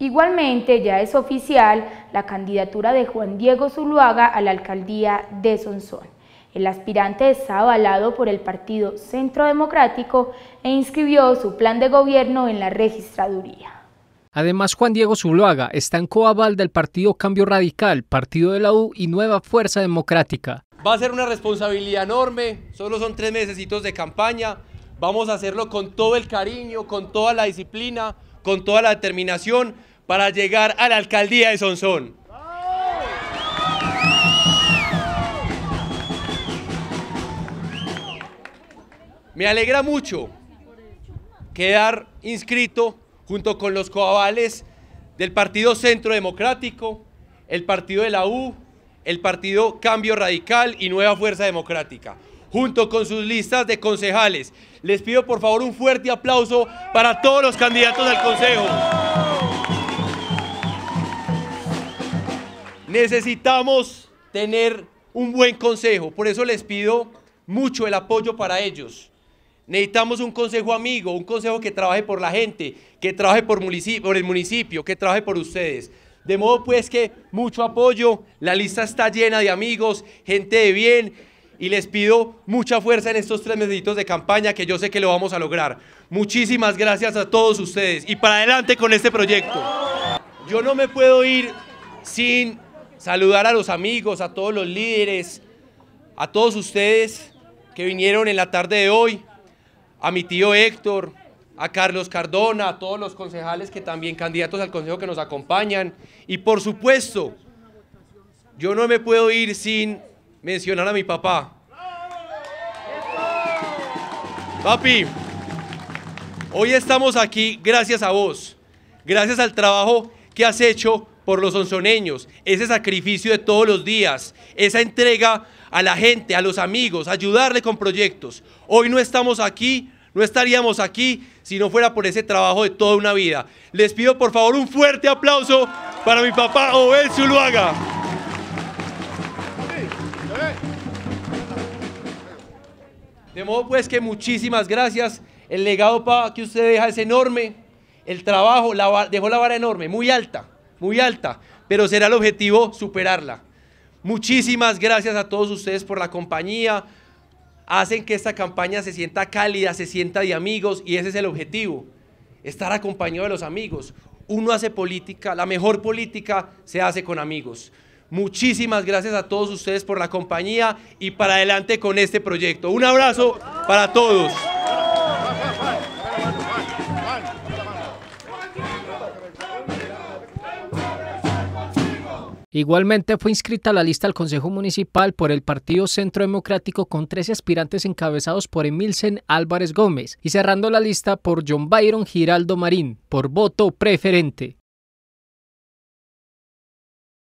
Igualmente, ya es oficial la candidatura de Juan Diego Zuluaga a la alcaldía de Sonsón. El aspirante está avalado por el Partido Centro Democrático e inscribió su plan de gobierno en la registraduría. Además, Juan Diego Zuluaga está en coaval del Partido Cambio Radical, Partido de la U y Nueva Fuerza Democrática. Va a ser una responsabilidad enorme, solo son tres mesecitos de campaña, vamos a hacerlo con todo el cariño, con toda la disciplina, con toda la determinación, para llegar a la alcaldía de Sonsón. Me alegra mucho quedar inscrito junto con los coabales del Partido Centro Democrático, el Partido de la U, el Partido Cambio Radical y Nueva Fuerza Democrática, junto con sus listas de concejales. Les pido por favor un fuerte aplauso para todos los candidatos al Consejo. Necesitamos tener un buen consejo, por eso les pido mucho el apoyo para ellos. Necesitamos un consejo amigo, un consejo que trabaje por la gente, que trabaje por, el municipio, que trabaje por ustedes. De modo pues que mucho apoyo, la lista está llena de amigos, gente de bien, y les pido mucha fuerza en estos tres meses de campaña que yo sé que lo vamos a lograr. Muchísimas gracias a todos ustedes y para adelante con este proyecto. Yo no me puedo ir sin saludar a los amigos, a todos los líderes, a todos ustedes que vinieron en la tarde de hoy, a mi tío Héctor, a Carlos Cardona, a todos los concejales que también candidatos al consejo que nos acompañan y por supuesto, yo no me puedo ir sin mencionar a mi papá. Papi, hoy estamos aquí gracias a vos, gracias al trabajo que has hecho por los onzoneños, ese sacrificio de todos los días, esa entrega a la gente, a los amigos, ayudarle con proyectos. Hoy no estamos aquí, no estaríamos aquí si no fuera por ese trabajo de toda una vida. Les pido por favor un fuerte aplauso para mi papá Ovel Zuluaga. De modo pues que muchísimas gracias. El legado que usted deja es enorme. El trabajo dejó la vara enorme, muy alta muy alta, pero será el objetivo superarla. Muchísimas gracias a todos ustedes por la compañía. Hacen que esta campaña se sienta cálida, se sienta de amigos y ese es el objetivo, estar acompañado de los amigos. Uno hace política, la mejor política se hace con amigos. Muchísimas gracias a todos ustedes por la compañía y para adelante con este proyecto. Un abrazo para todos. Igualmente fue inscrita a la lista al Consejo Municipal por el Partido Centro Democrático con tres aspirantes encabezados por Emilsen Álvarez Gómez y cerrando la lista por John Byron Giraldo Marín por voto preferente.